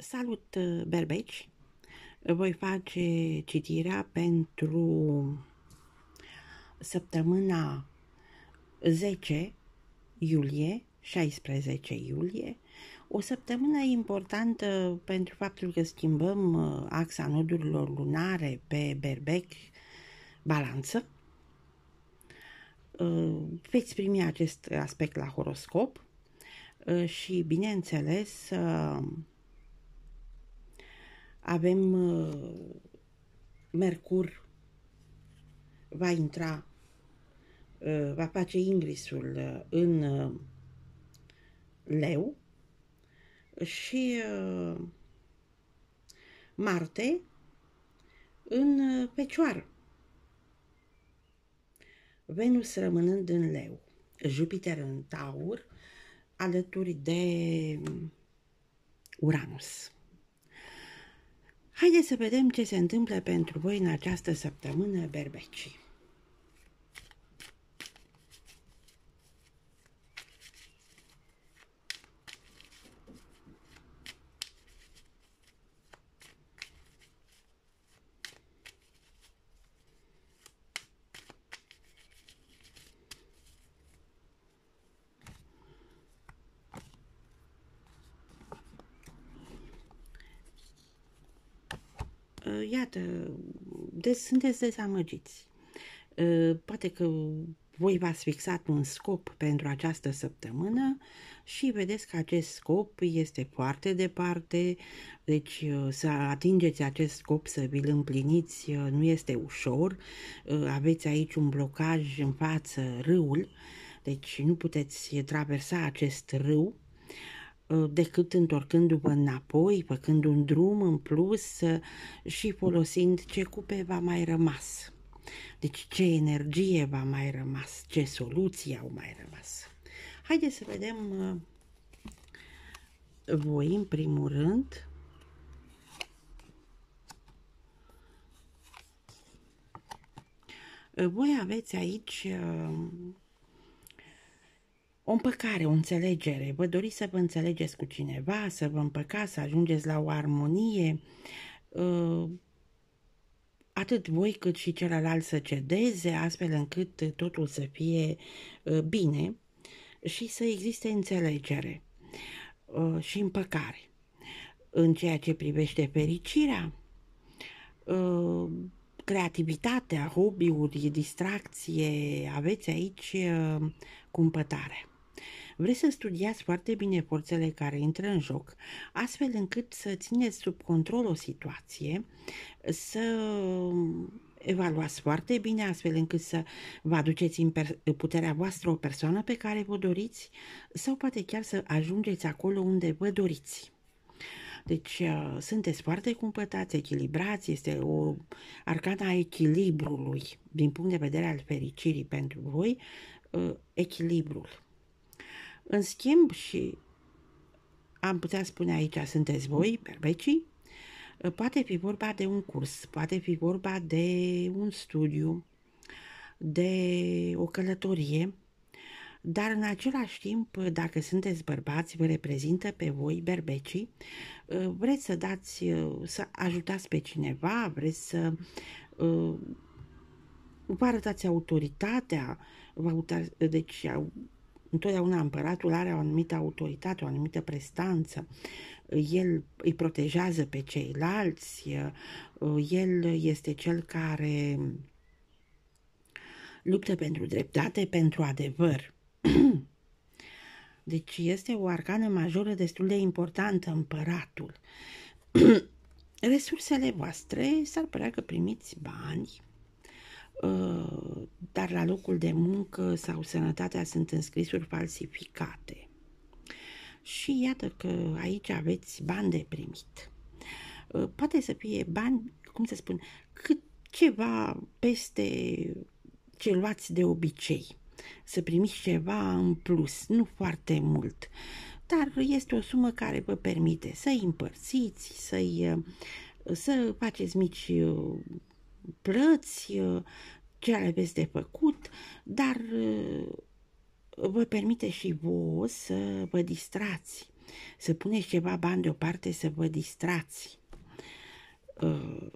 Salut, berbeci! Voi face citirea pentru săptămâna 10 iulie, 16 iulie, o săptămână importantă pentru faptul că schimbăm uh, axa nodurilor lunare pe berbec balanță. Uh, veți primi acest aspect la horoscop uh, și, bineînțeles, avem uh, Mercur, va intra, uh, va face ingrisul uh, în leu și Marte în Pecioară. Venus rămânând în leu, Jupiter în taur, alături de um, Uranus. Haideți să vedem ce se întâmplă pentru voi în această săptămână berbecii. Ă, iată, de, sunteți dezamăgiți. Ă, poate că voi v-ați fixat un scop pentru această săptămână și vedeți că acest scop este foarte departe, deci ă, să atingeți acest scop, să vi-l împliniți, nu este ușor. Aveți aici un blocaj în față, râul, deci nu puteți traversa acest râu Uh, decât întorcându-vă înapoi, făcând un drum în plus uh, și folosind ce cupe va mai rămas. Deci ce energie va mai rămas, ce soluții au mai rămas. Haideți să vedem uh, voi, în primul rând, voi aveți aici o împăcare, o înțelegere, vă doriți să vă înțelegeți cu cineva, să vă împăcați, să ajungeți la o armonie, uh, atât voi cât și celălalt să cedeze, astfel încât totul să fie uh, bine și să existe înțelegere uh, și împăcare. În ceea ce privește fericirea, creativitatea, hobby-uri, distracție, aveți aici cumpătare. Vreți să studiați foarte bine forțele care intră în joc, astfel încât să țineți sub control o situație, să evaluați foarte bine, astfel încât să vă aduceți în puterea voastră o persoană pe care vă doriți sau poate chiar să ajungeți acolo unde vă doriți. Deci uh, sunteți foarte cumpătați, echilibrați, este o arcana echilibrului din punct de vedere al fericirii pentru voi, uh, echilibrul. În schimb și am putea spune aici sunteți voi, berbecii, poate fi vorba de un curs, poate fi vorba de un studiu, de o călătorie, dar în același timp, dacă sunteți bărbați, vă reprezintă pe voi, berbecii, vreți să dați, să ajutați pe cineva, vreți să vă arătați autoritatea, vă deci Întotdeauna împăratul are o anumită autoritate, o anumită prestanță, el îi protejează pe ceilalți, uh, el este cel care luptă pentru dreptate, pentru adevăr. Deci este o arcană majoră destul de importantă împăratul. Resursele voastre s-ar părea că primiți bani, Uh, dar la locul de muncă sau sănătatea sunt înscrisuri falsificate. Și iată că aici aveți bani de primit. Uh, poate să fie bani, cum să spun, cât ceva peste ce luați de obicei. Să primiți ceva în plus, nu foarte mult, dar este o sumă care vă permite să i împărțiți, să-i, uh, să faceți mici plăți, uh, ce aveți de făcut, dar uh, vă permite și vouă să vă distrați, să puneți ceva bani deoparte să vă distrați. Uh,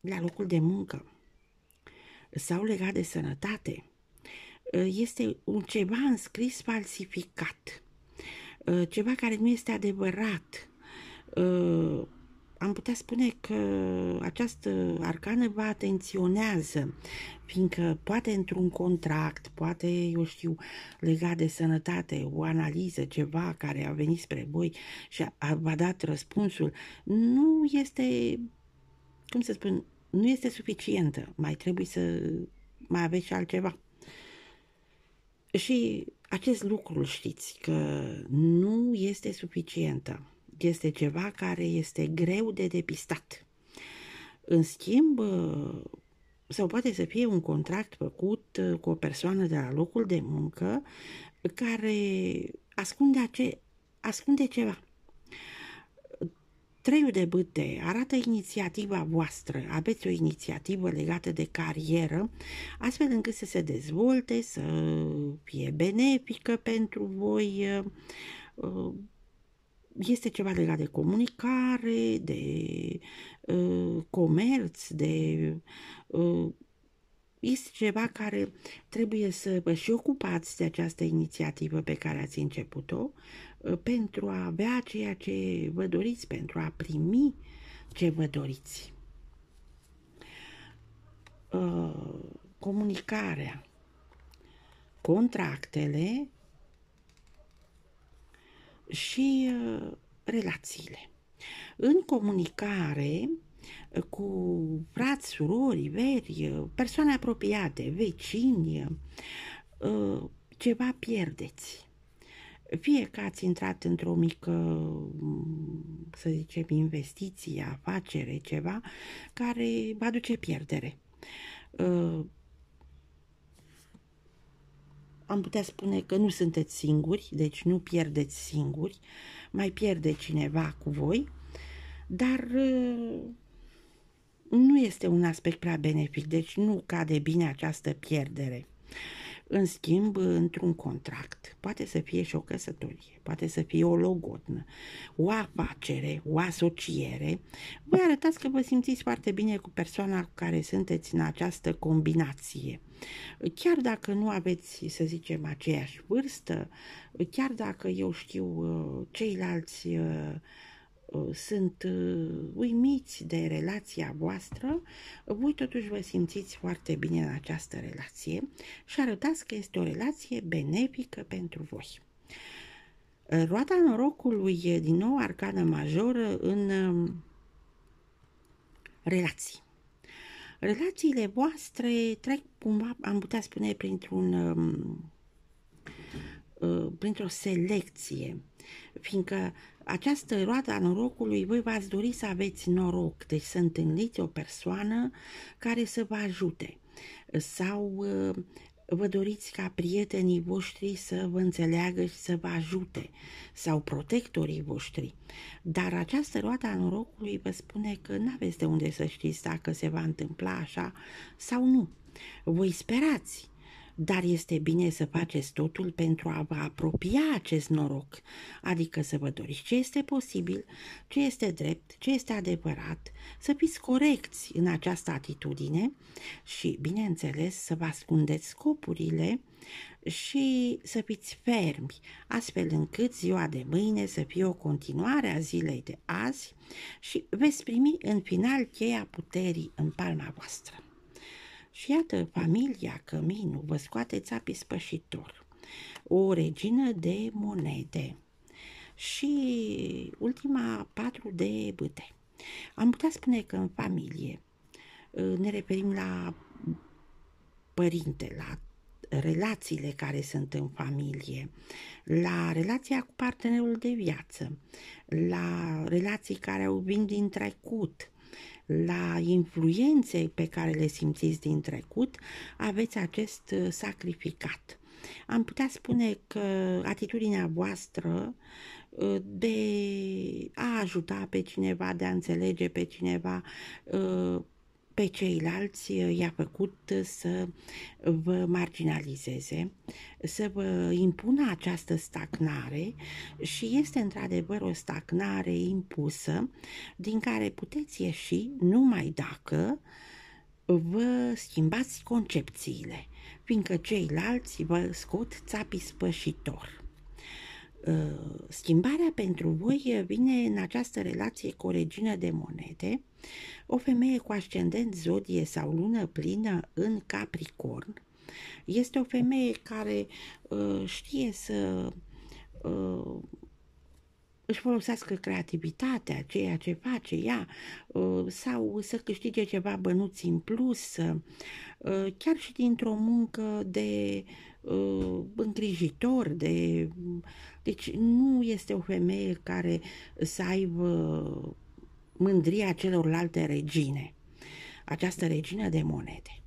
la locul de muncă sau legat de sănătate, este un ceva înscris falsificat, ceva care nu este adevărat, am putea spune că această arcană vă atenționează, fiindcă poate într-un contract, poate, eu știu, legat de sănătate, o analiză, ceva care a venit spre voi și a, a, v-a dat răspunsul, nu este, cum să spun, nu este suficientă. Mai trebuie să mai aveți și altceva. Și acest lucru știți că nu este suficientă este ceva care este greu de depistat. În schimb, sau poate să fie un contract făcut uh, cu o persoană de la locul de muncă care ascunde, ace- ascunde ceva. Treiul de bâte arată inițiativa voastră, aveți o inițiativă legată de carieră, astfel încât să se dezvolte, să fie benefică pentru voi, uh, uh, este ceva legat de comunicare, de uh, comerț, de uh, este ceva care trebuie să vă și ocupați de această inițiativă pe care ați început-o ă, pentru a avea ceea ce vă doriți, pentru a primi ce vă doriți. Comunicarea, contractele și uh, relațiile. În comunicare uh, cu frați, surori, veri, uh, persoane apropiate, vecini, ceva pierdeți. Fie că ați intrat într-o mică, mm, să zicem, investiție, afacere, ceva care vă aduce pierdere am putea spune că nu sunteți singuri, deci nu pierdeți singuri, mai pierde cineva cu voi, dar uh, nu este un aspect prea benefic, deci nu cade bine această pierdere. În schimb, într-un contract, poate să fie și o căsătorie, poate să fie o logodnă, o afacere, o asociere, voi arătați că vă simțiți foarte bine cu persoana cu care sunteți în această combinație. Chiar dacă nu aveți, să zicem, aceeași vârstă, chiar dacă eu știu ceilalți Uh, sunt uh, uimiți de relația voastră, voi totuși vă simțiți foarte bine în această relație și arătați că este o relație benefică pentru voi. Uh, roata norocului e din nou arcană majoră în um, relații. Relațiile voastre trec cum am putea spune, printr-un um, printr-o selecție, fiindcă această roată a norocului, voi v-ați dori să aveți noroc, deci să întâlniți o persoană care să vă ajute sau uh, vă doriți ca prietenii voștri să vă înțeleagă și să vă ajute sau protectorii voștri. Dar această roată a norocului vă spune că nu aveți de unde să știți dacă se va întâmpla așa sau nu. Voi sperați, dar este bine să faceți totul pentru a vă apropia acest noroc, adică să vă doriți ce este posibil, ce este drept, ce este adevărat, să fiți corecți în această atitudine și, bineînțeles, să vă ascundeți scopurile și să fiți fermi, astfel încât ziua de mâine să fie o continuare a zilei de azi și veți primi în final cheia puterii în palma voastră. Și iată, familia Căminu vă scoate țapii spășitor. O regină de monede și ultima patru de bâte. Am putea spune că în familie uh, ne referim la părinte, la relațiile care sunt în familie, la relația cu partenerul de viață, la relații care au vin din trecut, la influențe pe care le simțiți din trecut, aveți acest uh, sacrificat. Am putea spune că atitudinea voastră uh, de a ajuta pe cineva, de a înțelege pe cineva, uh, pe ceilalți uh, i-a făcut uh, să vă marginalizeze, să vă impună această stagnare și este într-adevăr o stagnare impusă din care puteți ieși numai dacă vă schimbați concepțiile, fiindcă ceilalți vă scot țapi spășitor. Uh, schimbarea pentru voi uh, vine în această relație cu o regină de monede, o femeie cu ascendent zodie sau lună plină în Capricorn. Este o femeie care uh, știe să își folosească creativitatea, ceea ce face ea, uh, sau să câștige ceva bănuți în plus, uh, chiar și dintr-o muncă de uh, îngrijitor, de... Deci nu este o femeie care să aibă mândria celorlalte regine, această regină de monede.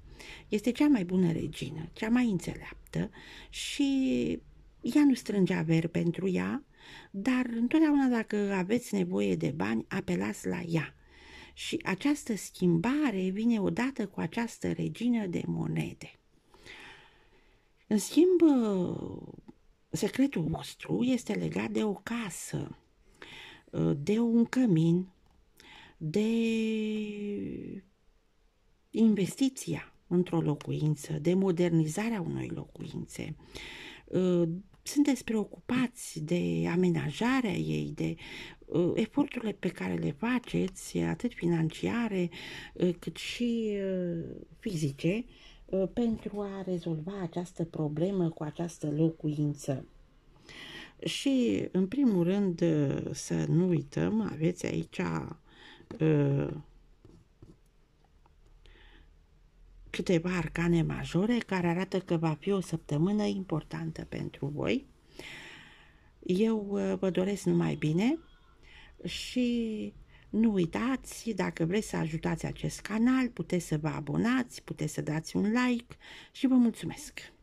Este cea mai bună regină, cea mai înțeleaptă și ea nu strânge averi pentru ea, dar întotdeauna dacă aveți nevoie de bani, apelați la ea. Și această schimbare vine odată cu această regină de monede. În schimb, secretul nostru este legat de o casă, de un cămin, de investiția într-o locuință, de modernizarea unei locuințe, sunteți preocupați de amenajarea ei, de uh, eforturile pe care le faceți, atât financiare uh, cât și uh, fizice, uh, pentru a rezolva această problemă cu această locuință. Și, în primul rând, uh, să nu uităm, aveți aici uh, câteva arcane majore care arată că va fi o săptămână importantă pentru voi. Eu uh, vă doresc numai bine și nu uitați, dacă vreți să ajutați acest canal, puteți să vă abonați, puteți să dați un like și vă mulțumesc!